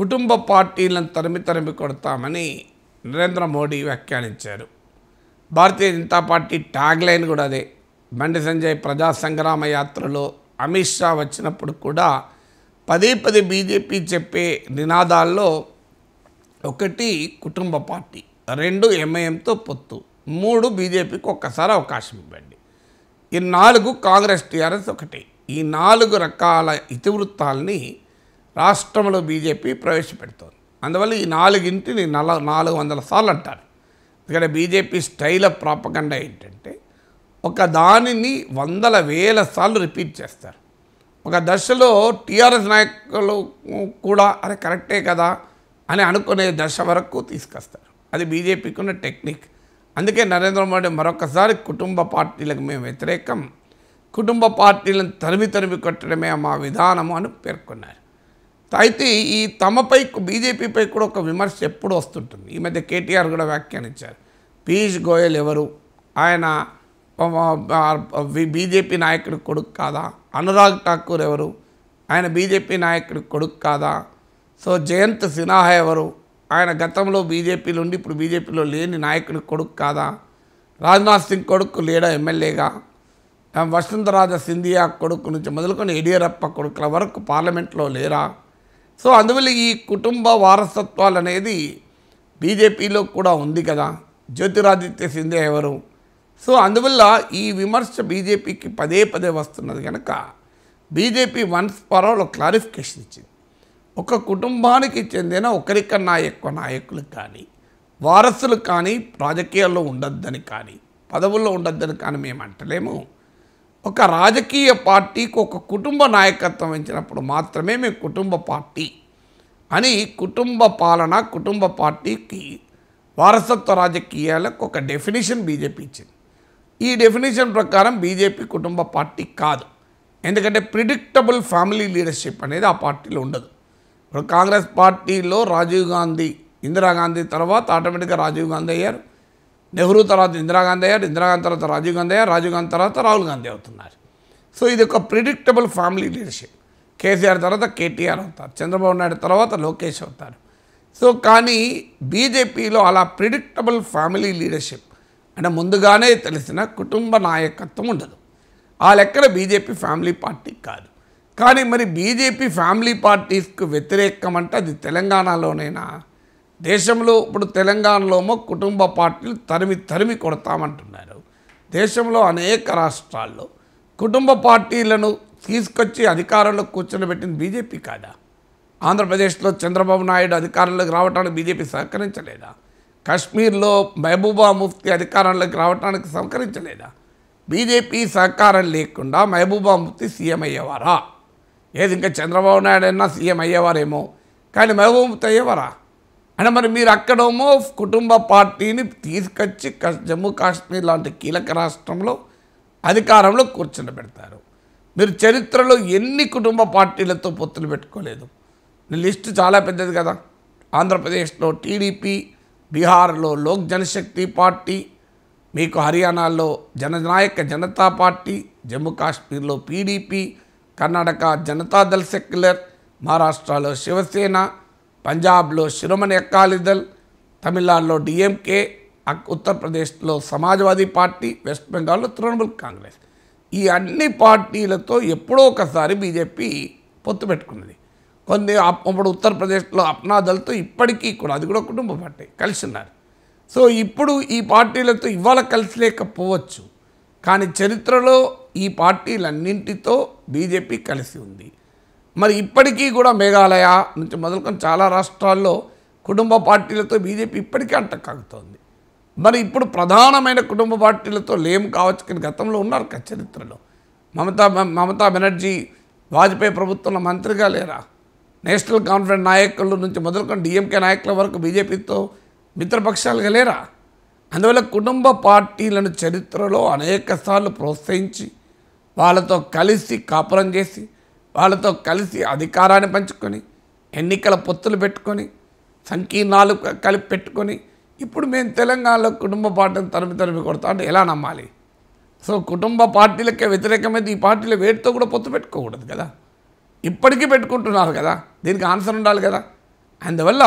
కుటుంబ పార్టీలను తరిమి తరిమి కొడతామని నరేంద్ర మోడీ వ్యాఖ్యానించారు భారతీయ జనతా పార్టీ ట్యాగ్లైన్ కూడా అదే బండి సంజయ్ ప్రజా సంగ్రామ యాత్రలో అమిత్ షా వచ్చినప్పుడు కూడా పదే పదే బీజేపీ చెప్పే నినాదాల్లో ఒకటి కుటుంబ పార్టీ రెండు ఎంఐఎంతో పొత్తు మూడు బీజేపీకి ఒక్కసారి అవకాశం ఇవ్వండి ఈ నాలుగు కాంగ్రెస్ టీఆర్ఎస్ ఒకటి ఈ నాలుగు రకాల ఇతివృత్తాలని రాష్ట్రంలో బీజేపీ ప్రవేశపెడుతోంది అందువల్ల ఈ నాలుగింటిని నల నాలుగు వందల సార్లు అంటారు ఎందుకంటే బీజేపీ స్టైల్ ఆఫ్ ప్రాపకండా ఏంటంటే ఒక దానిని వందల వేల సార్లు రిపీట్ చేస్తారు ఒక దశలో టీఆర్ఎస్ నాయకులు కూడా అది కరెక్టే కదా అని అనుకునే దశ వరకు తీసుకొస్తారు అది బీజేపీకి ఉన్న టెక్నిక్ అందుకే నరేంద్ర మోడీ మరొకసారి కుటుంబ పార్టీలకు మేము వ్యతిరేకం కుటుంబ పార్టీలను తరిమి తరిమి కొట్టడమే మా విధానము అని పేర్కొన్నారు అయితే ఈ తమపై బీజేపీపై కూడా ఒక విమర్శ ఎప్పుడు వస్తుంటుంది ఈ మధ్య కేటీఆర్ కూడా వ్యాఖ్యానించారు పీయూష్ గోయల్ ఎవరు ఆయన బీజేపీ నాయకుడి కొడుకు కాదా అనురాగ్ ఠాకూర్ ఎవరు ఆయన బీజేపీ నాయకుడి కొడుకు కాదా సో జయంత్ సిన్హా ఎవరు ఆయన గతంలో బీజేపీలో ఉండి ఇప్పుడు బీజేపీలో లేని నాయకుడి కొడుకు కాదా రాజ్నాథ్ సింగ్ కొడుకు లేడా ఎమ్మెల్యేగా వసంతరాజ సింధియా కొడుకు నుంచి మొదలుకొని యడియూరప్ప కొడుకుల వరకు పార్లమెంట్లో లేరా సో అందువల్ల ఈ కుటుంబ వారసత్వాలు అనేది బీజేపీలో కూడా ఉంది కదా జ్యోతిరాదిత్య సింధే ఎవరు సో అందువల్ల ఈ విమర్శ బీజేపీకి పదే పదే వస్తున్నది కనుక BJP once for all clarification ఇచ్చింది ఒక కుటుంబానికి చెందిన ఒకరికన్నా ఎక్కువ నాయకులు కానీ వారసులు కానీ రాజకీయాల్లో ఉండొద్దని కానీ పదవుల్లో ఉండొద్దని కానీ మేము అంటలేము ఒక రాజకీయ పార్టీకి ఒక కుటుంబ నాయకత్వం వహించినప్పుడు మాత్రమే మేము కుటుంబ పార్టీ అని కుటుంబ పాలన కుటుంబ పార్టీకి వారసత్వ రాజకీయాలకు ఒక డెఫినేషన్ బీజేపీ ఇచ్చింది ఈ డెఫినేషన్ ప్రకారం బీజేపీ కుటుంబ పార్టీ కాదు ఎందుకంటే ప్రిడిక్టబుల్ ఫ్యామిలీ లీడర్షిప్ అనేది ఆ పార్టీలో ఉండదు ఇప్పుడు కాంగ్రెస్ పార్టీలో రాజీవ్ గాంధీ ఇందిరాగాంధీ తర్వాత ఆటోమేటిక్గా రాజీవ్ గాంధీ అయ్యారు నెహ్రూ తర్వాత ఇందిరాగాంధీ అయ్యారు ఇందిరాగాంధీ తర్వాత రాజీవ్ గాంధీ అయ్యారు రాజీవ్ గాంధీ తర్వాత రాహుల్ గాంధీ అవుతున్నారు సో ఇది ఒక ప్రిడిక్టబుల్ ఫ్యామిలీ లీడర్షిప్ కేసీఆర్ తర్వాత కేటీఆర్ అవుతారు చంద్రబాబు నాయుడు తర్వాత లోకేష్ అవుతారు సో కానీ బీజేపీలో అలా ప్రిడిక్టబుల్ ఫ్యామిలీ లీడర్షిప్ అంటే ముందుగానే తెలిసిన కుటుంబ నాయకత్వం ఉండదు ఆ లెక్కన బీజేపీ ఫ్యామిలీ పార్టీ కాదు కానీ మరి బీజేపీ ఫ్యామిలీ పార్టీస్కు వ్యతిరేకం అంటే అది తెలంగాణలోనైనా దేశంలో ఇప్పుడు తెలంగాణలోమో కుటుంబ పార్టీలు తరిమి తరిమి కొడతామంటున్నారు దేశంలో అనేక రాష్ట్రాల్లో కుటుంబ పార్టీలను తీసుకొచ్చి అధికారంలో కూర్చొని బీజేపీ కాదా ఆంధ్రప్రదేశ్లో చంద్రబాబు నాయుడు అధికారంలోకి రావడానికి బీజేపీ సహకరించలేదా కాశ్మీర్లో మహబూబా ముఫ్తీ అధికారంలోకి రావడానికి సహకరించలేదా బీజేపీ సహకారం లేకుండా మహబూబా ముఫ్తీ సీఎం అయ్యేవారా ఏది ఇంకా చంద్రబాబు నాయుడు అయినా సీఎం అయ్యేవారేమో కానీ మహబూబా ముఫ్తీ అయ్యేవారా అంటే మరి మీరు అక్కడేమో కుటుంబ పార్టీని తీసుకొచ్చి జమ్మూ కాశ్మీర్ లాంటి కీలక రాష్ట్రంలో అధికారంలో కూర్చొని పెడతారు మీరు చరిత్రలో ఎన్ని కుటుంబ పార్టీలతో పొత్తులు పెట్టుకోలేదు లిస్టు చాలా పెద్దది కదా ఆంధ్రప్రదేశ్లో టీడీపీ బీహార్లో లోక్ జనశక్తి పార్టీ మీకు హర్యానాలో జననాయక జనతా పార్టీ జమ్మూ కాశ్మీర్లో పీడీపీ కర్ణాటక జనతాదళ్ సెక్యులర్ మహారాష్ట్రలో శివసేన పంజాబ్లో శిరోమణి అకాలీదల్ తమిళనాడులో డిఎంకే ఉత్తరప్రదేశ్లో సమాజ్వాదీ పార్టీ వెస్ట్ బెంగాల్లో తృణమూల్ కాంగ్రెస్ ఈ అన్ని పార్టీలతో ఎప్పుడో ఒకసారి బీజేపీ పొత్తు పెట్టుకున్నది కొన్ని అప్పుడు ఉత్తరప్రదేశ్లో అప్నాదలతో ఇప్పటికీ కూడా అది కూడా కుటుంబ పార్టీ కలిసి ఉన్నారు సో ఇప్పుడు ఈ పార్టీలతో ఇవాళ కలిసి లేకపోవచ్చు కానీ చరిత్రలో ఈ పార్టీలన్నింటితో బీజేపీ కలిసి ఉంది మరి ఇప్పటికీ కూడా మేఘాలయ నుంచి మొదలుకొని చాలా రాష్ట్రాల్లో కుటుంబ పార్టీలతో బీజేపీ ఇప్పటికీ అంటకాగుతోంది మరి ఇప్పుడు ప్రధానమైన కుటుంబ పార్టీలతో లేము కావచ్చు కానీ గతంలో ఉన్నారు చరిత్రలో మమతా మమతా బెనర్జీ వాజ్పేయి ప్రభుత్వంలో మంత్రిగా లేరా నేషనల్ కాన్ఫరెన్స్ నాయకుల నుంచి మొదలుకొని డిఎంకే నాయకుల వరకు బీజేపీతో మిత్రపక్షాలుగా లేరా అందువల్ల కుటుంబ పార్టీలను చరిత్రలో అనేకసార్లు ప్రోత్సహించి వాళ్ళతో కలిసి కాపురం చేసి వాళ్ళతో కలిసి అధికారాన్ని పంచుకొని ఎన్నికల పొత్తులు పెట్టుకొని సంకీర్ణాలు కలిపి పెట్టుకొని ఇప్పుడు మేము తెలంగాణలో కుటుంబ పార్టీని తరిమి తరిమి కొడతాం అంటే ఎలా నమ్మాలి సో కుటుంబ పార్టీలకే వ్యతిరేకమైతే ఈ పార్టీలు వేటితో కూడా పొత్తు పెట్టుకోకూడదు కదా ఇప్పటికీ పెట్టుకుంటున్నారు కదా దీనికి ఆన్సర్ ఉండాలి కదా అందువల్ల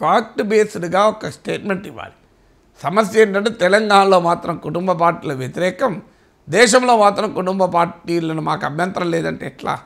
ఫ్యాక్ట్ బేస్డ్గా ఒక స్టేట్మెంట్ ఇవ్వాలి సమస్య ఏంటంటే తెలంగాణలో మాత్రం కుటుంబ పార్టీల వ్యతిరేకం దేశంలో మాత్రం కుటుంబ పార్టీలను మాకు అభ్యంతరం లేదంటే ఎట్లా